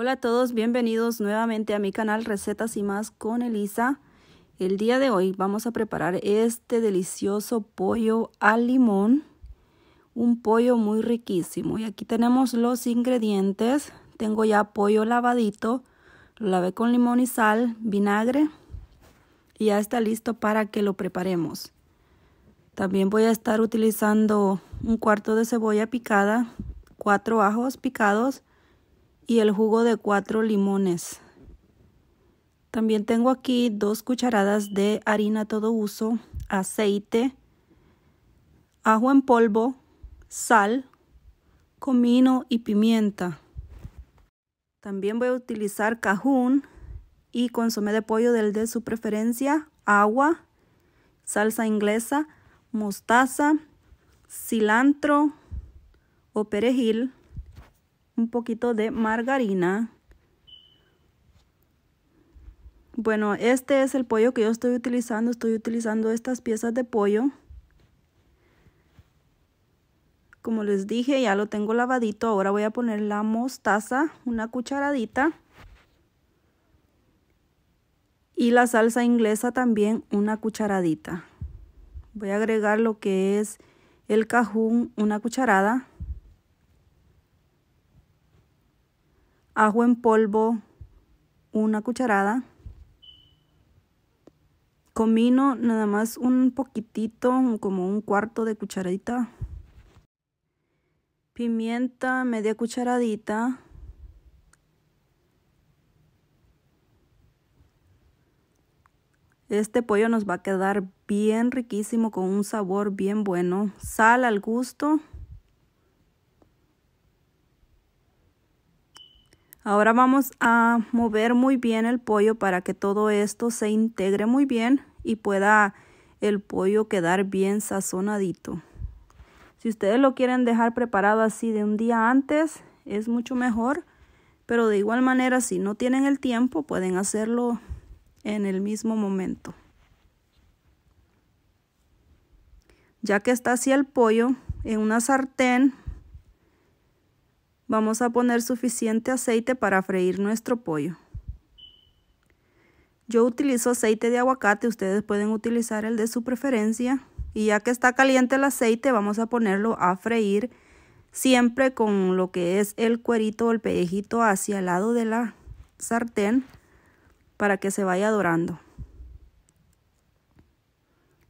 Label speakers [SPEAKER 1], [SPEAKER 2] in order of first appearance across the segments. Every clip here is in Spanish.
[SPEAKER 1] Hola a todos, bienvenidos nuevamente a mi canal Recetas y más con Elisa. El día de hoy vamos a preparar este delicioso pollo al limón, un pollo muy riquísimo. Y aquí tenemos los ingredientes, tengo ya pollo lavadito, lo lavé con limón y sal, vinagre y ya está listo para que lo preparemos. También voy a estar utilizando un cuarto de cebolla picada, cuatro ajos picados, y el jugo de cuatro limones. También tengo aquí dos cucharadas de harina todo uso, aceite, ajo en polvo, sal, comino y pimienta. También voy a utilizar cajún y consomé de pollo del de su preferencia, agua, salsa inglesa, mostaza, cilantro o perejil, un poquito de margarina. Bueno, este es el pollo que yo estoy utilizando. Estoy utilizando estas piezas de pollo. Como les dije, ya lo tengo lavadito. Ahora voy a poner la mostaza, una cucharadita. Y la salsa inglesa también, una cucharadita. Voy a agregar lo que es el cajún, una cucharada. ajo en polvo, una cucharada. Comino nada más un poquitito, como un cuarto de cucharadita. Pimienta media cucharadita. Este pollo nos va a quedar bien riquísimo con un sabor bien bueno. Sal al gusto. Ahora vamos a mover muy bien el pollo para que todo esto se integre muy bien y pueda el pollo quedar bien sazonadito. Si ustedes lo quieren dejar preparado así de un día antes, es mucho mejor. Pero de igual manera, si no tienen el tiempo, pueden hacerlo en el mismo momento. Ya que está así el pollo, en una sartén Vamos a poner suficiente aceite para freír nuestro pollo. Yo utilizo aceite de aguacate, ustedes pueden utilizar el de su preferencia. Y ya que está caliente el aceite, vamos a ponerlo a freír siempre con lo que es el cuerito o el pellejito hacia el lado de la sartén para que se vaya dorando.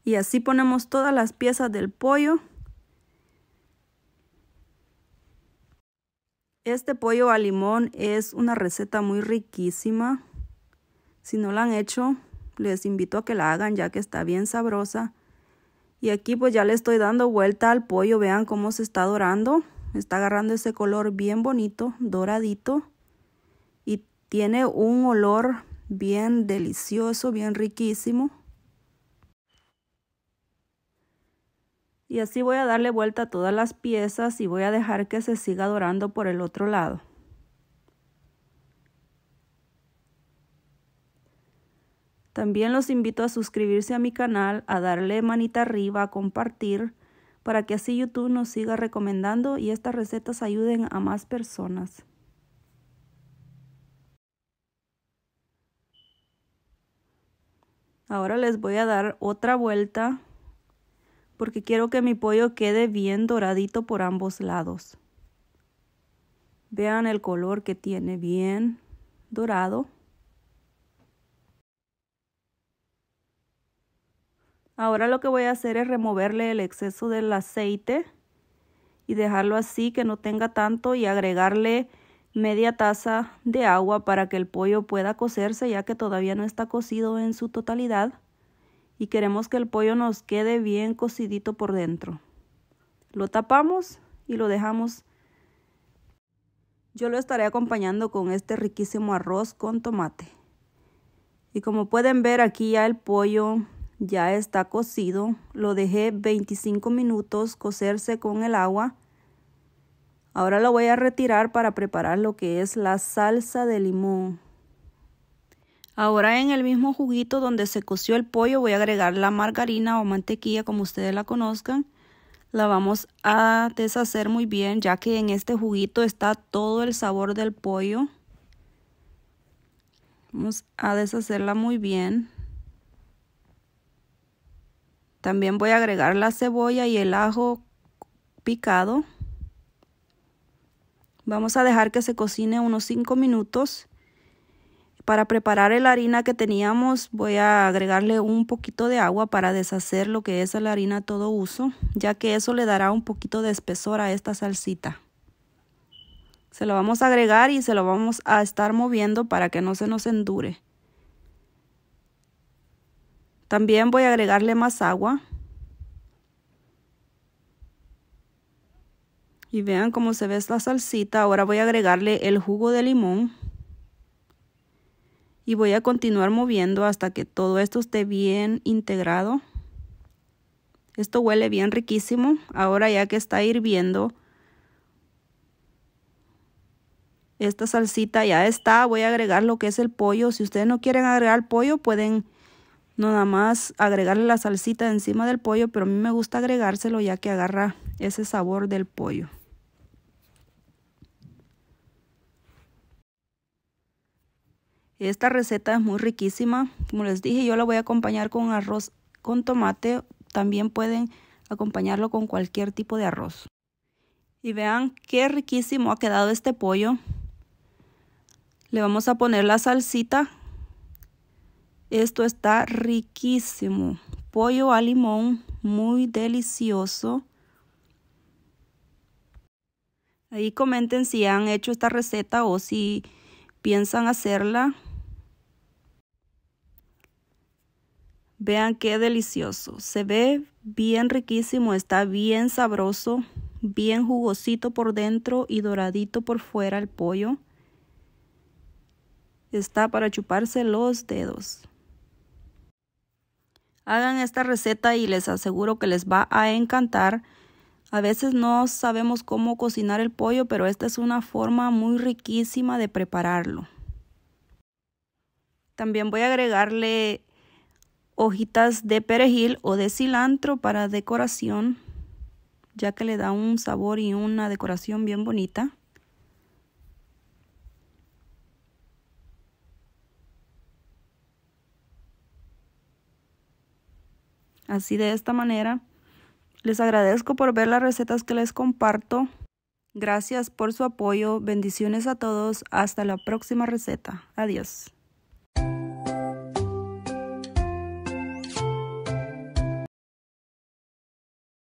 [SPEAKER 1] Y así ponemos todas las piezas del pollo. Este pollo a limón es una receta muy riquísima. Si no la han hecho, les invito a que la hagan ya que está bien sabrosa. Y aquí pues ya le estoy dando vuelta al pollo, vean cómo se está dorando. Está agarrando ese color bien bonito, doradito. Y tiene un olor bien delicioso, bien riquísimo. Y así voy a darle vuelta a todas las piezas y voy a dejar que se siga dorando por el otro lado. También los invito a suscribirse a mi canal, a darle manita arriba, a compartir, para que así YouTube nos siga recomendando y estas recetas ayuden a más personas. Ahora les voy a dar otra vuelta porque quiero que mi pollo quede bien doradito por ambos lados. Vean el color que tiene, bien dorado. Ahora lo que voy a hacer es removerle el exceso del aceite y dejarlo así que no tenga tanto y agregarle media taza de agua para que el pollo pueda cocerse ya que todavía no está cocido en su totalidad y queremos que el pollo nos quede bien cocidito por dentro. Lo tapamos y lo dejamos. Yo lo estaré acompañando con este riquísimo arroz con tomate. Y como pueden ver aquí ya el pollo ya está cocido. Lo dejé 25 minutos cocerse con el agua. Ahora lo voy a retirar para preparar lo que es la salsa de limón. Ahora en el mismo juguito donde se coció el pollo voy a agregar la margarina o mantequilla como ustedes la conozcan. La vamos a deshacer muy bien ya que en este juguito está todo el sabor del pollo. Vamos a deshacerla muy bien. También voy a agregar la cebolla y el ajo picado. Vamos a dejar que se cocine unos 5 minutos para preparar la harina que teníamos voy a agregarle un poquito de agua para deshacer lo que es la harina todo uso, ya que eso le dará un poquito de espesor a esta salsita. Se lo vamos a agregar y se lo vamos a estar moviendo para que no se nos endure. También voy a agregarle más agua. Y vean cómo se ve esta salsita. Ahora voy a agregarle el jugo de limón y voy a continuar moviendo hasta que todo esto esté bien integrado. Esto huele bien riquísimo. Ahora ya que está hirviendo, esta salsita ya está. Voy a agregar lo que es el pollo. Si ustedes no quieren agregar pollo, pueden nada más agregarle la salsita encima del pollo, pero a mí me gusta agregárselo ya que agarra ese sabor del pollo. Esta receta es muy riquísima. Como les dije, yo la voy a acompañar con arroz con tomate. También pueden acompañarlo con cualquier tipo de arroz. Y vean qué riquísimo ha quedado este pollo. Le vamos a poner la salsita. Esto está riquísimo. Pollo a limón, muy delicioso. Ahí comenten si han hecho esta receta o si piensan hacerla. Vean qué delicioso. Se ve bien riquísimo, está bien sabroso, bien jugosito por dentro y doradito por fuera el pollo. Está para chuparse los dedos. Hagan esta receta y les aseguro que les va a encantar. A veces no sabemos cómo cocinar el pollo, pero esta es una forma muy riquísima de prepararlo. También voy a agregarle hojitas de perejil o de cilantro para decoración, ya que le da un sabor y una decoración bien bonita. Así de esta manera, les agradezco por ver las recetas que les comparto. Gracias por su apoyo, bendiciones a todos, hasta la próxima receta. Adiós.